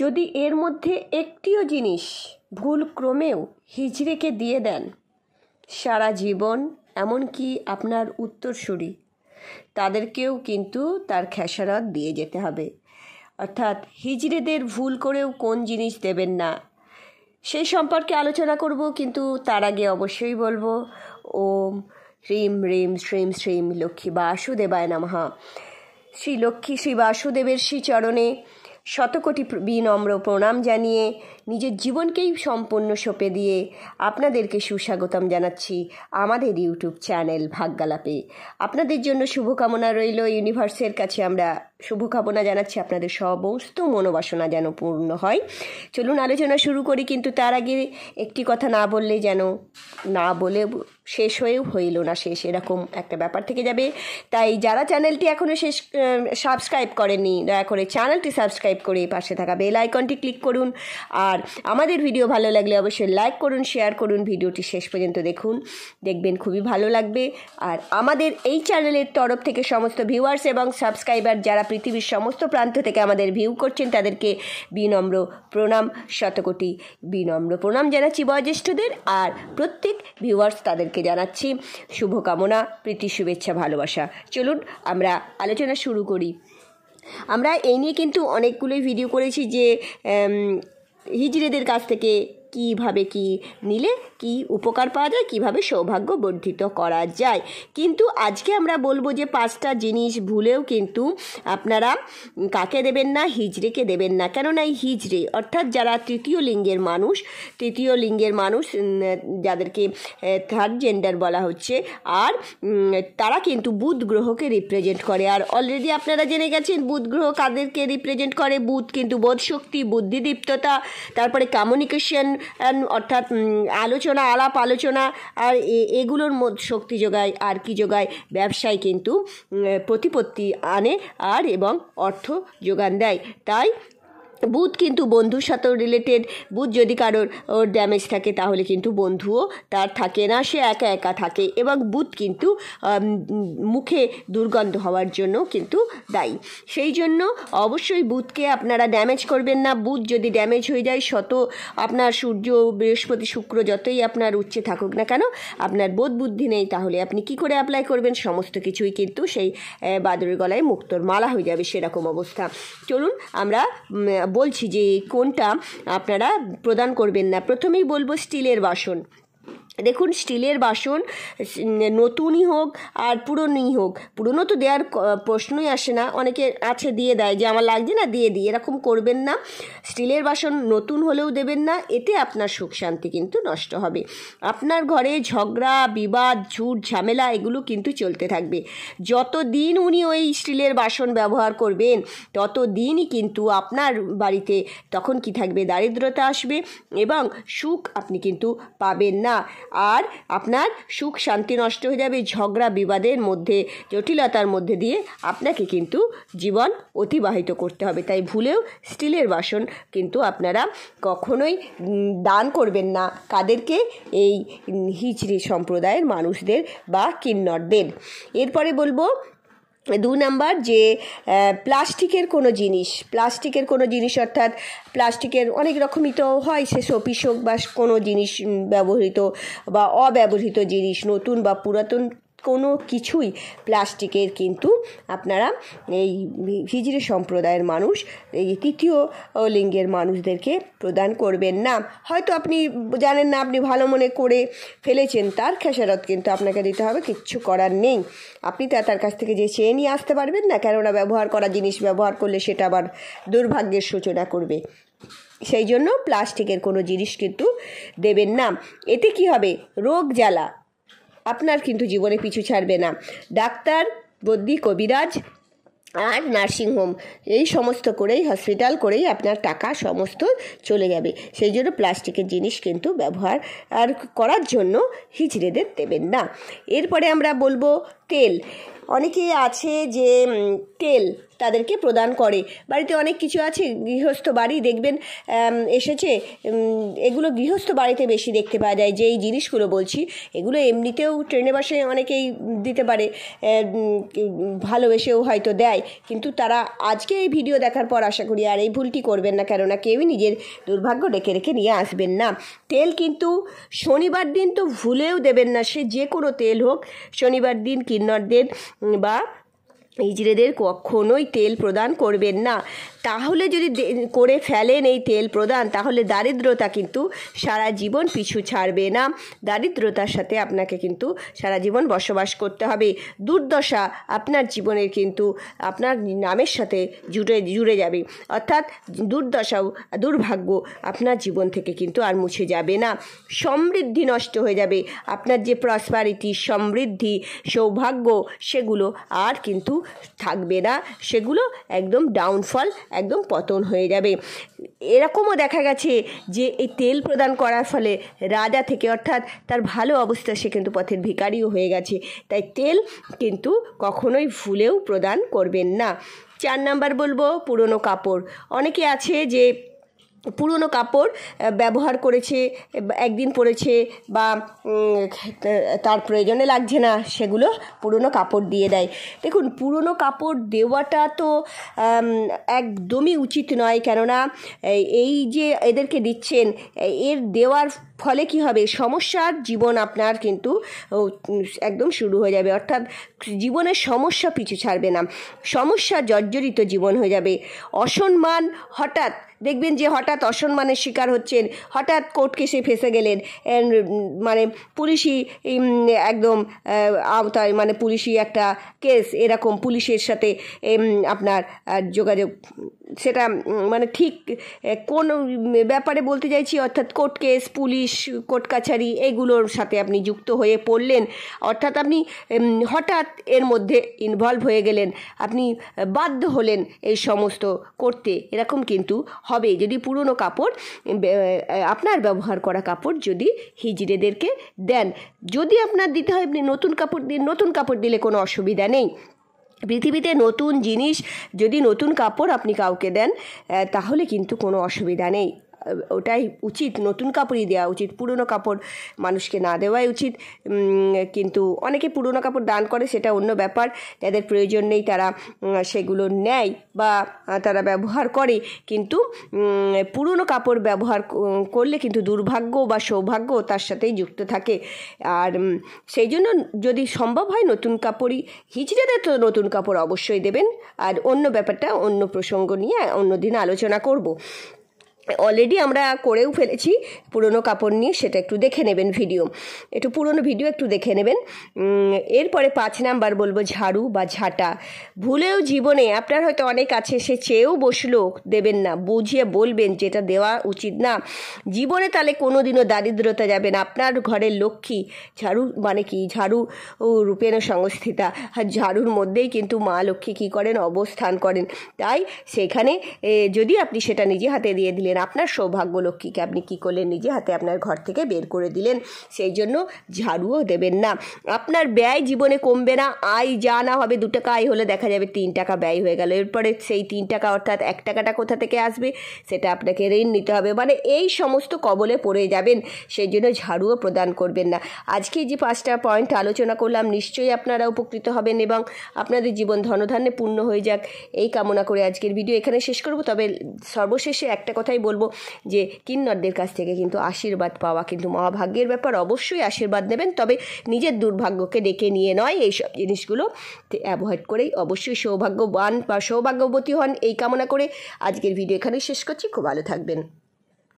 যদি এর মধ্যে একটিও জিনিস ভুল ক্রমেও হিজড়েকে দিয়ে দেন সারা জীবন এমনকি আপনার উত্তরসূরি তাদেরকেও কিন্তু তার খেসারত দিয়ে যেতে হবে অর্থাৎ হিজড়েদের ভুল করেও কোন জিনিস দেবেন না সেই সম্পর্কে আলোচনা করব কিন্তু তার আগে অবশ্যই বলবো ওম হ্রিম হ্রিম শ্রীম শ্রীম লক্ষ্মী বাসুদেবায় নামহা শ্রী লক্ষ্মী শ্রী বাসুদেবের শ্রীচরণে চরণে শতকোটি বিনম্র প্রণাম জানিয়ে নিজের জীবনকেই সম্পূর্ণ সঁপে দিয়ে আপনাদেরকে সুস্বাগতম জানাচ্ছি আমাদের ইউটিউব চ্যানেল ভাগ্যালাপে আপনাদের জন্য শুভকামনা রইল ইউনিভার্সের কাছে আমরা শুভকামনা জানাচ্ছি আপনাদের সমস্ত মনোবাসনা যেন পূর্ণ হয় চলুন আলোচনা শুরু করি কিন্তু তার আগে একটি কথা না বললে যেন না বলে শেষ হয়েও হইল না শেষ এরকম একটা ব্যাপার থেকে যাবে তাই যারা চ্যানেলটি এখনও শেষ সাবস্ক্রাইব করেনি দয়া করে চ্যানেলটি সাবস্ক্রাইব করে পাশে থাকা বেল আইকনটি ক্লিক করুন আর আমাদের ভিডিও ভালো লাগলে অবশ্যই লাইক করুন শেয়ার করুন ভিডিওটি শেষ পর্যন্ত দেখুন দেখবেন খুবই ভালো লাগবে আর আমাদের এই চ্যানেলের তরফ থেকে সমস্ত ভিউয়ার্স এবং সাবস্ক্রাইবার যারা পৃথিবীর সমস্ত প্রান্ত থেকে আমাদের ভিউ করছেন তাদেরকে বিনম্র প্রণাম শতকোটি বিনম্র প্রণাম জানাচ্ছি বয়োজ্যেষ্ঠদের আর প্রত্যেক ভিউয়ার্স তাদেরকে জানাচ্ছি শুভকামনা প্রীতি শুভেচ্ছা ভালোবাসা চলুন আমরা আলোচনা শুরু করি আমরা এই নিয়ে কিন্তু অনেকগুলোই ভিডিও করেছি যে হিজড়েদের কাছ থেকে কিভাবে কি নিলে কি উপকার পাওয়া যায় কিভাবে সৌভাগ্য বর্ধিত করা যায় কিন্তু আজকে আমরা বলবো যে পাঁচটা জিনিস ভুলেও কিন্তু আপনারা কাকে দেবেন না হিজড়েকে দেবেন না কেননা এই হিজড়ে অর্থাৎ যারা তৃতীয় লিঙ্গের মানুষ তৃতীয় লিঙ্গের মানুষ যাদেরকে থার্ড জেন্ডার বলা হচ্ছে আর তারা কিন্তু বুধ গ্রহকে রিপ্রেজেন্ট করে আর অলরেডি আপনারা জেনে গেছেন বুধ গ্রহ কাদেরকে রিপ্রেজেন্ট করে বুধ কিন্তু বোধশক্তি বুদ্ধিদীপ্ততা তারপরে কমিউনিকেশন অর্থাৎ আলোচনা আলাপ আলোচনা আর এগুলোর মধ্যে শক্তি যোগায় আর কি যোগায় ব্যবসায় কিন্তু প্রতিপত্তি আনে আর এবং অর্থ যোগান দেয় তাই বুথ কিন্তু বন্ধুর সাথেও রিলেটেড বুথ যদি কারোর ওর ড্যামেজ থাকে তাহলে কিন্তু বন্ধুও তার থাকে না সে একা একা থাকে এবং বুথ কিন্তু মুখে দুর্গন্ধ হওয়ার জন্য কিন্তু দায়ী সেই জন্য অবশ্যই বুথকে আপনারা ড্যামেজ করবেন না বুথ যদি ড্যামেজ হয়ে যায় শত আপনার সূর্য বৃহস্পতি শুক্র যতই আপনার উচ্চে থাকুক না কেন আপনার বোধ বুদ্ধি নেই তাহলে আপনি কি করে অ্যাপ্লাই করবেন সমস্ত কিছুই কিন্তু সেই বাদরের গলায় মুক্তর মালা হয়ে যাবে সেরকম অবস্থা চলুন আমরা বলছি যে কোনটা আপনারা প্রদান করবেন না প্রথমেই বলবো স্টিলের বাসন দেখুন স্টিলের বাসন নতুনই হোক আর পুরনোই হোক পুরনো তো দেওয়ার প্রশ্নই আসে না অনেকে আছে দিয়ে দেয় যে আমার লাগছে না দিয়ে দিই এরকম করবেন না স্টিলের বাসন নতুন হলেও দেবেন না এতে আপনার সুখ শান্তি কিন্তু নষ্ট হবে আপনার ঘরে ঝগড়া বিবাদ ঝুট ঝামেলা এগুলো কিন্তু চলতে থাকবে যত দিন উনি ওই স্টিলের বাসন ব্যবহার করবেন তত দিনই কিন্তু আপনার বাড়িতে তখন কি থাকবে দারিদ্রতা আসবে এবং সুখ আপনি কিন্তু পাবেন না আর আপনার সুখ শান্তি নষ্ট হয়ে যাবে ঝগড়া বিবাদের মধ্যে জটিলতার মধ্যে দিয়ে আপনাকে কিন্তু জীবন অতিবাহিত করতে হবে তাই ভুলেও স্টিলের বাসন কিন্তু আপনারা কখনোই দান করবেন না কাদেরকে এই হিচড়ি সম্প্রদায়ের মানুষদের বা কিন্নরদের এরপরে বলবো দু নাম্বার যে প্লাস্টিকের কোনো জিনিস প্লাস্টিকের কোনো জিনিস অর্থাৎ প্লাস্টিকের অনেক রকমই তো হয় সে শোপিস হোক বা কোনো জিনিস ব্যবহৃত বা অব্যবহৃত জিনিস নতুন বা পুরাতন কোনো কিছুই প্লাস্টিকের কিন্তু আপনারা এই হিজড়ি সম্প্রদায়ের মানুষ এই তৃতীয় লিঙ্গের মানুষদেরকে প্রদান করবেন না হয়তো আপনি জানেন না আপনি ভালো মনে করে ফেলেছেন তার খেসারত কিন্তু আপনাকে দিতে হবে কিচ্ছু করার নেই আপনি তা তার কাছ থেকে যে চেয়ে নিয়ে আসতে পারবেন না কেননা ব্যবহার করা জিনিস ব্যবহার করলে সেটা আবার দুর্ভাগ্যের সূচনা করবে সেই জন্য প্লাস্টিকের কোনো জিনিস কিন্তু দেবেন না এতে কি হবে রোগ জ্বালা আপনার কিন্তু জীবনে পিছু ছাড়বে না ডাক্তার বদ্যি কবিরাজ আর নার্সিংহোম এই সমস্ত করেই হসপিটাল করেই আপনার টাকা সমস্ত চলে যাবে সেই জন্য প্লাস্টিকের জিনিস কিন্তু ব্যবহার আর করার জন্য হিচড়েদের দেবেন না এরপরে আমরা বলবো তেল অনেকেই আছে যে তেল তাদেরকে প্রদান করে বাড়িতে অনেক কিছু আছে গৃহস্থ বাড়ি দেখবেন এসেছে এগুলো গৃহস্থ বাড়িতে বেশি দেখতে পাওয়া যায় যে এই জিনিসগুলো বলছি এগুলো এমনিতেও ট্রেনে বাসে অনেকেই দিতে পারে ভালোবেসেও হয়তো দেয় কিন্তু তারা আজকে এই ভিডিও দেখার পর আশা করি আর এই ভুলটি করবেন না কেননা কেউই নিজের দুর্ভাগ্য ডেকে রেখে নিয়ে আসবেন না তেল কিন্তু শনিবার দিন তো ভুলেও দেবেন না সে যে কোনো তেল হোক শনিবার দিন কিন্নরদের বা নিজেদের কখনোই তেল প্রদান করবেন না তাহলে যদি করে ফেলেন এই তেল প্রদান তাহলে দারিদ্রতা কিন্তু সারা জীবন পিছু ছাড়বে না দারিদ্রতার সাথে আপনাকে কিন্তু সারা জীবন বসবাস করতে হবে দুর্দশা আপনার জীবনের কিন্তু আপনার নামের সাথে জুড়ে জুড়ে যাবে অর্থাৎ দুর্দশাও দুর্ভাগ্য আপনার জীবন থেকে কিন্তু আর মুছে যাবে না সমৃদ্ধি নষ্ট হয়ে যাবে আপনার যে প্রসপারিটি সমৃদ্ধি সৌভাগ্য সেগুলো আর কিন্তু থাকবে না সেগুলো একদম ডাউনফল একদম পতন হয়ে যাবে এরকমও দেখা গেছে যে এই তেল প্রদান করার ফলে রাজা থেকে অর্থাৎ তার ভালো অবস্থা সে কিন্তু পথের ভিকারিও হয়ে গেছে তাই তেল কিন্তু কখনোই ভুলেও প্রদান করবেন না চার নাম্বার বলবো পুরনো কাপড় অনেকে আছে যে পুরনো কাপড় ব্যবহার করেছে একদিন পরেছে বা তার প্রয়োজনে লাগছে না সেগুলো পুরনো কাপড় দিয়ে দেয় দেখুন পুরনো কাপড় দেওয়াটা তো একদমই উচিত নয় কেননা এই যে এদেরকে দিচ্ছেন এর দেওয়ার ফলে কি হবে সমস্যার জীবন আপনার কিন্তু একদম শুরু হয়ে যাবে অর্থাৎ জীবনের সমস্যা পিছু ছাড়বে না সমস্যা জর্জরিত জীবন হয়ে যাবে অসম্মান হঠাৎ দেখবেন যে হঠাৎ অসম্মানের শিকার হচ্ছেন হঠাৎ কোর্ট কেসে ফেসে গেলেন মানে পুলিশই একদম আওতায় মানে পুলিশই একটা কেস এরকম পুলিশের সাথে আপনার যোগাযোগ সেটা মানে ঠিক কোন ব্যাপারে বলতে চাইছি অর্থাৎ court case police police court কাছারি এগুলোর সাথে আপনি যুক্ত হয়ে পড়লেন অর্থাৎ আপনি হঠাৎ এর মধ্যে ইনভলভ হয়ে গেলেন আপনি বাধ্য হলেন এই সমস্ত করতে এরকম কিন্তু হবে যদি পুরনো কাপড় আপনার ব্যবহার করা কাপড় যদি হিজড়েদেরকে দেন যদি আপনার দিতে হয় আপনি নতুন কাপড় দিন নতুন কাপড় দিলে কোনো অসুবিধা নেই পৃথিবীতে নতুন জিনিস যদি নতুন কাপড় আপনি কাউকে দেন তাহলে কিন্তু কোনো অসুবিধা নেই ওটাই উচিত নতুন কাপড়ই দেওয়া উচিত পুরনো কাপড় মানুষকে না দেওয়াই উচিত কিন্তু অনেকে পুরনো কাপড় দান করে সেটা অন্য ব্যাপার যাদের প্রয়োজন নেই তারা সেগুলো নেয় বা তারা ব্যবহার করে কিন্তু পুরনো কাপড় ব্যবহার করলে কিন্তু দুর্ভাগ্য বা সৌভাগ্য তার সাথেই যুক্ত থাকে আর সেই জন্য যদি সম্ভব হয় নতুন কাপড়ই হিজড়েদের তো নতুন কাপড় অবশ্যই দেবেন আর অন্য ব্যাপারটা অন্য প্রসঙ্গ নিয়ে অন্য দিন আলোচনা করব অলরেডি আমরা করেও ফেলেছি পুরনো কাপড় নিয়ে সেটা একটু দেখে নেবেন ভিডিও একটু পুরনো ভিডিও একটু দেখে নেবেন এরপরে পাঁচ নাম্বার বলবো ঝাড়ু বা ঝাঁটা ভুলেও জীবনে আপনার হয়তো অনেক আছে সে চেয়েও বসলো দেবেন না বুঝিয়ে বলবেন যেটা দেওয়া উচিত না জীবনে তাহলে কোনো দিনও দারিদ্রতা যাবেন আপনার ঘরের লক্ষ্মী ঝাড়ু মানে কি ঝাড়ু রূপেন সংস্থিতা ঝাড়ুর মধ্যেই কিন্তু মা লক্ষ্মী কী করেন অবস্থান করেন তাই সেখানে যদি আপনি সেটা নিজে হাতে দিয়ে দিলেন আপনার সৌভাগ্য লক্ষ্মীকে আপনি কী করলেন নিজে হাতে আপনার ঘর থেকে বের করে দিলেন সেই জন্য ঝাড়ুও দেবেন না আপনার ব্যয় জীবনে কমবে না আয় যা না হবে দু টাকা আয় হলে দেখা যাবে তিন টাকা ব্যয় হয়ে গেল এরপরে সেই তিন টাকা অর্থাৎ এক টাকাটা কোথা থেকে আসবে সেটা আপনাকে ঋণ নিতে হবে মানে এই সমস্ত কবলে পড়ে যাবেন সেই জন্য ঝাড়ুও প্রদান করবেন না আজকে যে পাঁচটা পয়েন্ট আলোচনা করলাম নিশ্চয়ই আপনারা উপকৃত হবেন এবং আপনাদের জীবন ধনধান্যে পূর্ণ হয়ে যাক এই কামনা করে আজকের ভিডিও এখানে শেষ করব তবে সর্বশেষে একটা কথাই বল বলবো যে কিন্নরদের কাছ থেকে কিন্তু আশীর্বাদ পাওয়া কিন্তু মহাভাগ্যের ব্যাপার অবশ্যই আশীর্বাদ নেবেন তবে নিজের দুর্ভাগ্যকে ডেকে নিয়ে নয় এইসব জিনিসগুলো অ্যাভয়েড করেই অবশ্যই সৌভাগ্যবান বা সৌভাগ্যবতী হন এই কামনা করে আজকের ভিডিও এখানে শেষ করছি খুব ভালো থাকবেন